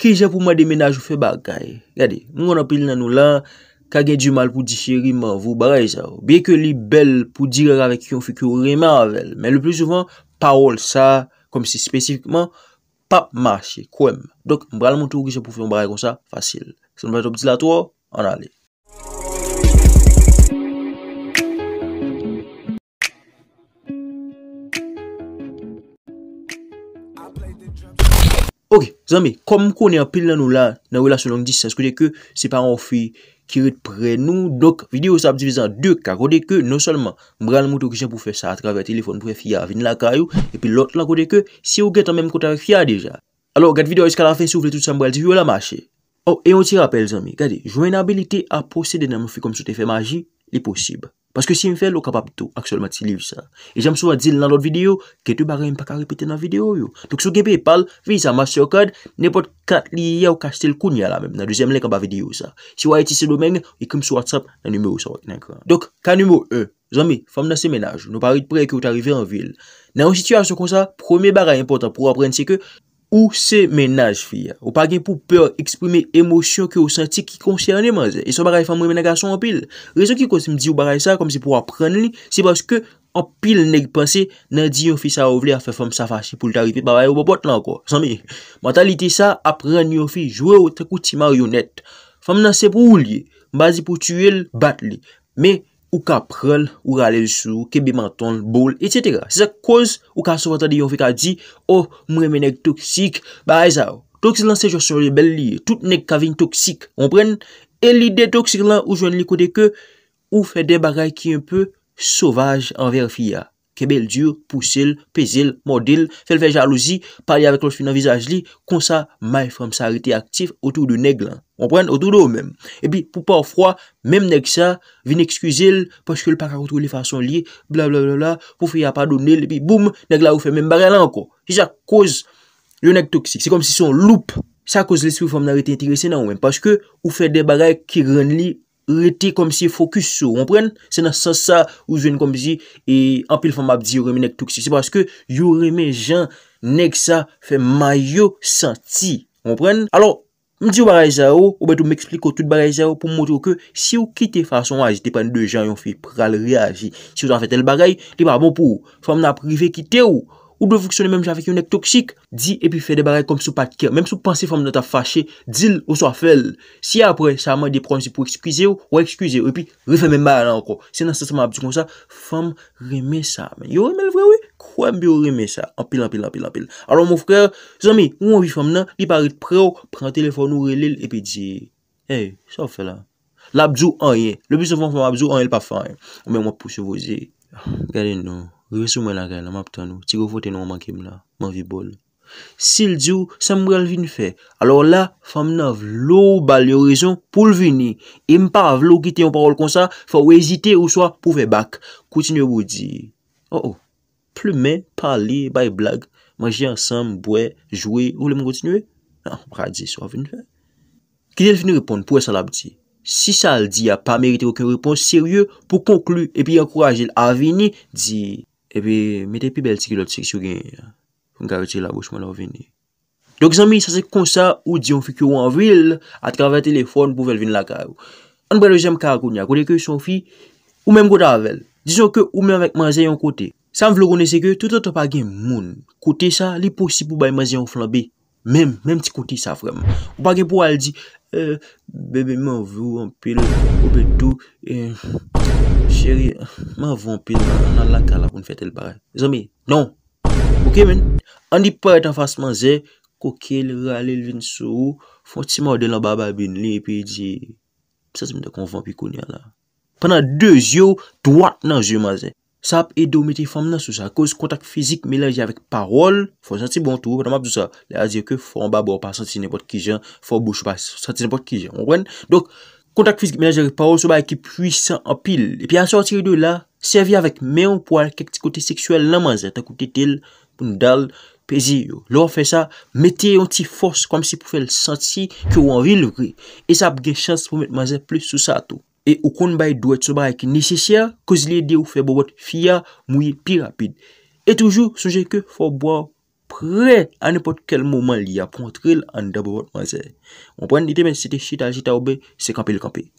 ki jè pou mwen demenaj ou fe bagay. Gade, nou an apil nan nou lan, kage djou mal pou di chiri man vou baray zav. Biè ke li bel pou dire avèk yon fikur reman avèl, men le plus souvent, parol sa, kom si spesifikman, pap mache, kouem. Dok, mbral moun tou ki jè pou fè yon baray kon sa, fasil. Se nou mwen top di la to, an ale. Mbral moun tou ki jè pou fè yon baray kon sa, fasil. Ok, zanmè, kom m konè apil nan nou la nan wè la solong di sas kode ke, se pa an wè fi kiret pre nou, dok videyo sa ap divizan 2 ka kode ke, non solman m bral moutou ki jen pou fè sa atrave a telefon pou e fia vin la kayou, epi lot lan kode ke, si ou get an mèm konta wè fia deja. Alors, gade videyo yis ka la fin sou vle tout sa mbrel di vye wè la mache. Ok, oh, e yon ti rappel zanmè, gade, jwen abilite a posede nan m fi kom sou te fè magi, li posib. Paske si m fèl, ou kapap tou aksel mat si liv sa. E jèm sou a dzil nan lot videyo, kète barèm pa ka repete nan videyo yo. Dok sou genpe e pal, vi sa mastercard, nepot kat liye ou kastel koun ya la men, nan deuxième lèk an ba videyo sa. Si wè a eti se domèng, wè e kèm sou a trap nan numè ou sa wèk nan kwa. Dok, ka numè ou e, zami, fam nan semenaj, nou parit prek ou t'arive an vil. Nan yon situasyon kon sa, prome barèm impotant pou apren seke, Ou se menaj fi ya? Ou pa gen pou peur eksprime emosyon ki ou senti ki konsyerni man ze? E so bagay famou menagasyon apil? Rezon ki kosim di ou bagay sa kom se pou apren li? Se baske apil neg pense nan di yon fi sa ouvli a fe fam sa fashi pou lita ripi babay ou bo bot lan kwa. San mi? Mentalite sa apren yon fi jwe ou te kouti marionet. Fam nan se pou ou li? Mbazi pou tue l bat li. Me? Ou ka prel, ou ka alel sou, kebe manton, bol, etc. Se sa kouz, ou ka souvata di yon fe ka di, oh, mremenek toksik, ba e aizaw, toksik lan se jo soube bel li, tout nek kavin toksik, rompren, e li de toksik lan ou jwen li kou de ke, ou fe de bagay ki yon peu sovaj an ver fi ya. Kè bel dur, pousèl, pèzèl, modèl, fèl fè jalouzi, parèl avèk lòs finan vizaj li, kon sa may from sa rete aktif otou de neg lan. On pren otou de ou mèm. Epi, pou pa w fwa, mèm neg sa, vin eksküze l, pòch ke l paka koutou li fason li, blablabla, pou fèy apadounel, epi boum, neg la ou fè mèm bagay lan anko. Si sa kòz, yo neg toksik. Si sa kòz, yo neg toksik. Si sa kòz, yo neg toksik. Si sa kòz, yo neg toksik. Reti kom si fokus sou, rompren? Sena sa sa ou zwen kom zi E anpil fwa map di yoreme nek touk si Se baske yoreme jan Nek sa fe mayo senti Rompren? Alo, mdi ou baray za ou Ou bet ou m'ekspliko tout baray za ou Pou mwotou ke si ou kite fwa son waj De pen de jan yon fi pral ria Si ou tan fete l baray, te pa bon pou Fwa mna prive kite ou Ou dwe foksyone menm jave ki yon ek toksik. Di epi fè debarè kom sou pat kè. Menm sou panse fèm nan ta fachè. Dil ou sou a fèl. Si apre sa amè de pronsi pou ekskize ou. Ou ekskize oh, ou. Epi refèmè mbè nan anko. Sè nan sè seman abjou kon sa. Fèm remè sa. Yo remè l vre wè. Kwa mbi yo remè sa. Anpil, anpil, anpil, anpil. Alon mwou fkèr. Zami, mwou anpi fèm nan. Li parit pre ou. Pren telefon ou relil. Epi di. Ey, sou fè Resou mwen la gen la map tan ou. Ti govote nou a man kem la. Man vi bol. Sil di ou, san mwen alvin fe. Alo la, fam nan vlo ou bal yo rezon pou l vini. E mpa avlo ki te yon parol kon sa. Fa ou ezite ou soa pou ve bak. Koutinye wou di. Oh oh. Plu men, pali, bay blag. Ma jen san mbwe, jwe. Ou lem mkoutinye? Nan, mkadi sou avvin fe. Kite l vini repon pou e salab di. Si sal di a pa merite wak yon repon seryou. Pou konklu epi yon korajil avvini di. Ebe, metè pi bel sikil ot sik si yon gen, yon garo chè la bochman an vini. Dok zanmi, sa se konsa ou diyon fikyo an vril at grave telefon pou vel vini la karo. An brele jenm kar goun ya, kode ke yon son fi ou menm go davel. Dijon ke ou menm vek ma zay yon kote. Sa an vlogoune seke, tout an to pa gen moun. Kote sa, li posib pou bay ma zay yon flanbe. Mem, mem ti kote sa frem. Ou pa gen pou al di, e, bebe menm vril an pil, oube tou, e... Ma vampir nan la non. ka la pou n fete l parek E zami, non Boke men An di pa etan fase man ze Koke l rale l vin sou Fon ti mou de lan baba bin li Pi di Psa se mi de kon vampi koun ya la Pana 2 yo, 3 nan yo man ze Sap e do meti fom nan sou sa Koz kontak fizik meleje avik parol Fon santi bon tou Fon bab ou pa santi nipot ki jen Fon bou chou pa santi nipot ki jen Onwen Dok Fon bab ou pa santi nipot ki jen Kontak fizik menajere pa ou sou ba ek ki pwisan apil. E pi an sorti ridou la, servi avèk men ou pou an kek ti kote seksuel nan ma zè. Ta kote tel, poun dal, pezi yo. Lou an fè sa, metè yon ti fòs kom si pou fè l sati ki ou an ril rè. E sa ap gen chans pou men ma zè plè sou sa to. E ou kon bayi dò et sou ba ek ni sè sya, ko zile de ou fè bo bot fia mouye pi rapide. E toujou, souje ke, fò bo ou. kre anipot kel mouman li apontril an dabobot wazè. Mwen pren ditemen siti shital-shital oube, se kampil-kampil.